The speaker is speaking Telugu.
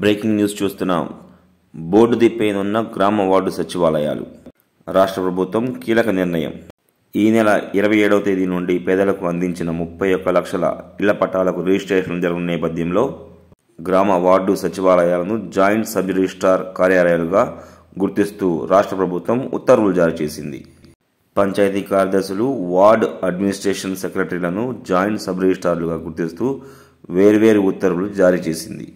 బ్రేకింగ్ న్యూస్ చూస్తున్నాం బోర్డు దిప్పైన ఉన్న గ్రామ వార్డు సచివాలయాలు రాష్ట్ర ప్రభుత్వం కీలక నిర్ణయం ఈ నెల ఇరవై ఏడవ తేదీ నుండి పేదలకు అందించిన ముప్పై ఒక్క లక్షల ఇళ్ల పట్టాలకు రిజిస్ట్రేషన్ జరగని నేపథ్యంలో గ్రామ వార్డు సచివాలయాలను జాయింట్ సబ్ రిజిస్ట్రార్ కార్యాలయాలుగా గుర్తిస్తూ రాష్ట్ర ప్రభుత్వం ఉత్తర్వులు జారీ చేసింది పంచాయతీ కార్యదర్శులు వార్డ్ అడ్మినిస్ట్రేషన్ సెక్రటరీలను జాయింట్ సబ్ రిజిస్ట్రార్లుగా గుర్తిస్తూ వేర్వేరు ఉత్తర్వులు జారీ చేసింది